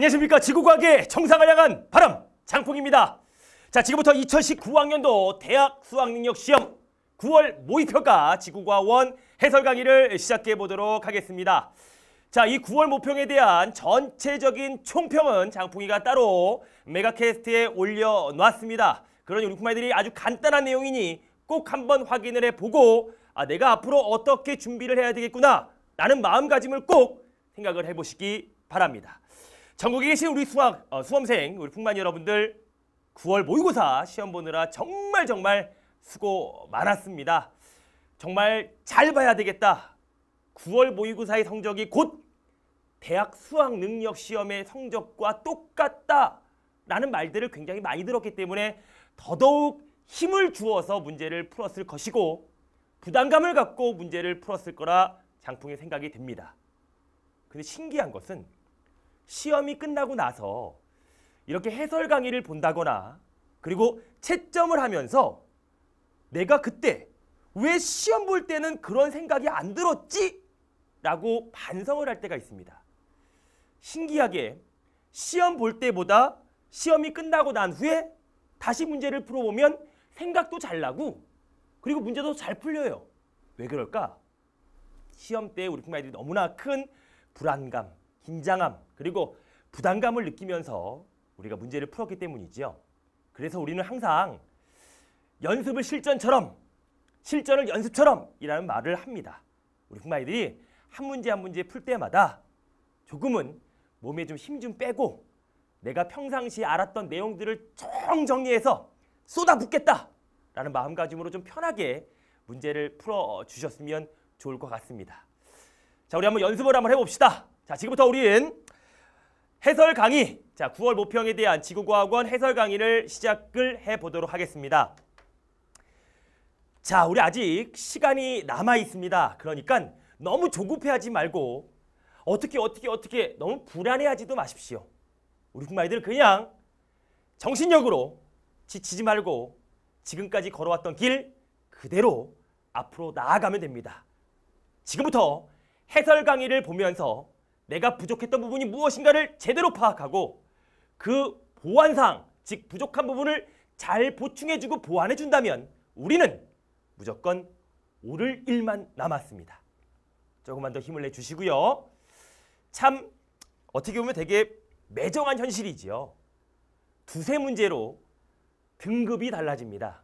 안녕하십니까 지구과학의 정상을 향한 바람 장풍입니다 자 지금부터 2019학년도 대학 수학능력시험 9월 모의평가 지구과원 해설 강의를 시작해 보도록 하겠습니다 자이 9월 모평에 대한 전체적인 총평은 장풍이가 따로 메가캐스트에 올려놨습니다 그런니 우리 구마이들이 아주 간단한 내용이니 꼭 한번 확인을 해보고 아 내가 앞으로 어떻게 준비를 해야 되겠구나 라는 마음가짐을 꼭 생각을 해보시기 바랍니다. 전국에 계신 우리 수학 어, 수험생 우리 풍만 여러분들 9월 모의고사 시험 보느라 정말 정말 수고 많았습니다. 정말 잘 봐야 되겠다. 9월 모의고사의 성적이 곧 대학 수학 능력 시험의 성적과 똑같다. 라는 말들을 굉장히 많이 들었기 때문에 더더욱 힘을 주어서 문제를 풀었을 것이고 부담감을 갖고 문제를 풀었을 거라 장풍의 생각이 듭니다. 근데 신기한 것은 시험이 끝나고 나서 이렇게 해설 강의를 본다거나 그리고 채점을 하면서 내가 그때 왜 시험 볼 때는 그런 생각이 안 들었지? 라고 반성을 할 때가 있습니다. 신기하게 시험 볼 때보다 시험이 끝나고 난 후에 다시 문제를 풀어보면 생각도 잘 나고 그리고 문제도 잘 풀려요. 왜 그럴까? 시험 때 우리 부아이들이 너무나 큰 불안감, 긴장함 그리고 부담감을 느끼면서 우리가 문제를 풀었기 때문이지요. 그래서 우리는 항상 연습을 실전처럼 실전을 연습처럼이라는 말을 합니다. 우리 흑마이들이 한 문제 한 문제 풀 때마다 조금은 몸에 좀 힘좀 좀 빼고 내가 평상시 알았던 내용들을 총 정리해서 쏟아붓겠다라는 마음가짐으로 좀 편하게 문제를 풀어 주셨으면 좋을 것 같습니다. 자, 우리 한번 연습을 한번 해봅시다. 자, 지금부터 우리는 해설 강의, 자, 9월 모평에 대한 지구과학원 해설 강의를 시작을 해보도록 하겠습니다. 자, 우리 아직 시간이 남아 있습니다. 그러니까 너무 조급해하지 말고 어떻게 어떻게 어떻게 너무 불안해하지도 마십시오. 우리 군마이들 그냥 정신력으로 지치지 말고 지금까지 걸어왔던 길 그대로 앞으로 나아가면 됩니다. 지금부터 해설 강의를 보면서 내가 부족했던 부분이 무엇인가를 제대로 파악하고 그보완상즉 부족한 부분을 잘 보충해주고 보완해준다면 우리는 무조건 오를 일만 남았습니다. 조금만 더 힘을 내주시고요. 참 어떻게 보면 되게 매정한 현실이지요. 두세 문제로 등급이 달라집니다.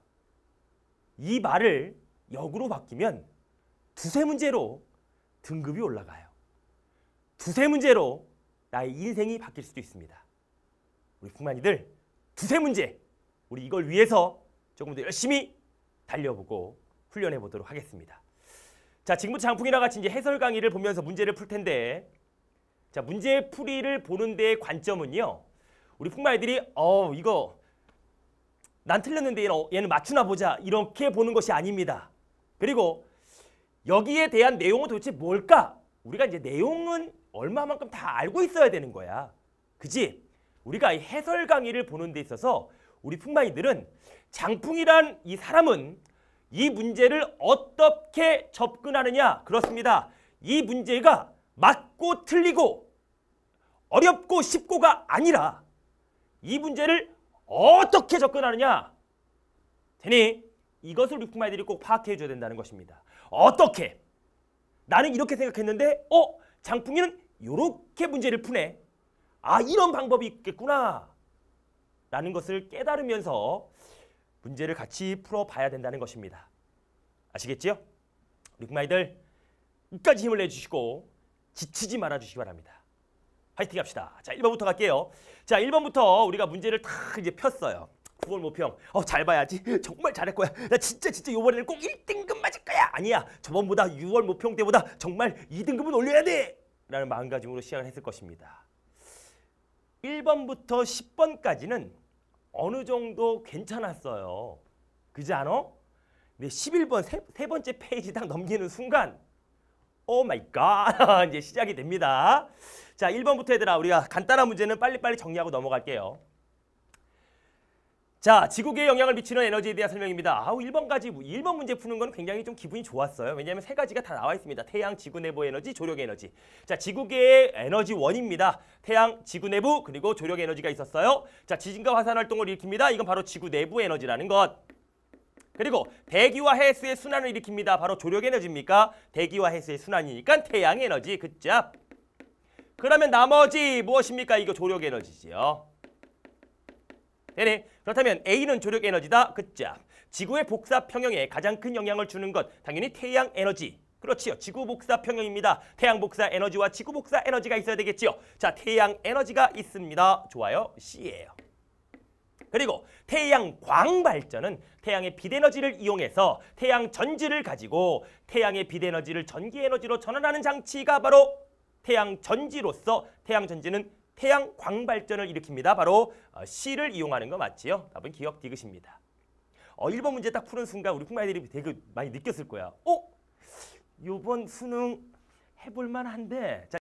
이 말을 역으로 바뀌면 두세 문제로 등급이 올라가요. 두세 문제로 나의 인생이 바뀔 수도 있습니다. 우리 북만이들 두세 문제 우리 이걸 위해서 조금 더 열심히 달려보고 훈련해 보도록 하겠습니다. 자, 지금부터 장풍이랑 같이 이제 해설 강의를 보면서 문제를 풀 텐데 자, 문제 풀이를 보는 데의 관점은요. 우리 풍마애들이 어, 이거 난 틀렸는데 어, 얘는 맞추나 보자 이렇게 보는 것이 아닙니다. 그리고 여기에 대한 내용은 도대체 뭘까? 우리가 이제 내용은 얼마만큼 다 알고 있어야 되는 거야. 그지? 우리가 이 해설 강의를 보는 데 있어서 우리 풍마이들은 장풍이란 이 사람은 이 문제를 어떻게 접근하느냐 그렇습니다. 이 문제가 맞고 틀리고 어렵고 쉽고가 아니라 이 문제를 어떻게 접근하느냐 되니 이것을 우리 풍마이들이 꼭 파악해 줘야 된다는 것입니다. 어떻게? 나는 이렇게 생각했는데 어? 장풍이는 이렇게 문제를 푸네. 아 이런 방법이 있겠구나. 라는 것을 깨달으면서 문제를 같이 풀어봐야 된다는 것입니다. 아시겠지요? 우리 마이들 끝까지 힘을 내주시고 지치지 말아주시기 바랍니다. 화이팅 합시다. 자, 1번부터 갈게요. 자, 1번부터 우리가 문제를 탁 이제 폈어요. 9월 모평. 어, 잘 봐야지. 정말 잘할 거야. 나 진짜 진짜 요번에는 꼭 1등급 맞을 거야. 아니야. 저번보다 6월 모평 때보다 정말 2등급은 올려야 돼. 라는 마음가짐으로 시작을 했을 것입니다. 1번부터 10번까지는 어느 정도 괜찮았어요. 그지 않아? 근데 11번 세, 세 번째 페이지 딱 넘기는 순간 오 마이 갓 이제 시작이 됩니다. 자, 1번부터 얘들아 우리가 간단한 문제는 빨리빨리 정리하고 넘어갈게요. 자, 지구계에 영향을 미치는 에너지에 대한 설명입니다. 아우, 1번까지, 1번 문제 푸는 건 굉장히 좀 기분이 좋았어요. 왜냐하면 세 가지가 다 나와 있습니다. 태양, 지구 내부 에너지, 조력 에너지. 자, 지구계의 에너지원입니다. 태양, 지구 내부, 그리고 조력 에너지가 있었어요. 자, 지진과 화산 활동을 일으킵니다. 이건 바로 지구 내부 에너지라는 것. 그리고 대기와 해수의 순환을 일으킵니다. 바로 조력 에너지입니까? 대기와 해수의 순환이니까 태양 에너지, 그짭. 그러면 나머지 무엇입니까? 이거 조력 에너지지요. 되네. 그렇다면 A는 조력 에너지다. 그자 지구의 복사 평형에 가장 큰 영향을 주는 것 당연히 태양 에너지. 그렇지요. 지구 복사 평형입니다. 태양 복사 에너지와 지구 복사 에너지가 있어야 되겠지요. 자, 태양 에너지가 있습니다. 좋아요. C예요. 그리고 태양 광발전은 태양의 빛에너지를 이용해서 태양 전지를 가지고 태양의 빛에너지를 전기에너지로 전환하는 장치가 바로 태양 전지로서 태양 전지는 태양 광발전을 일으킵니다. 바로 C를 어, 이용하는 거 맞지요? 답은 기억 디귿입니다. 어, 1번 문제 딱 푸는 순간 우리 쿵마이들이 되게 많이 느꼈을 거야. 어? 요번 수능 해볼만한데 자,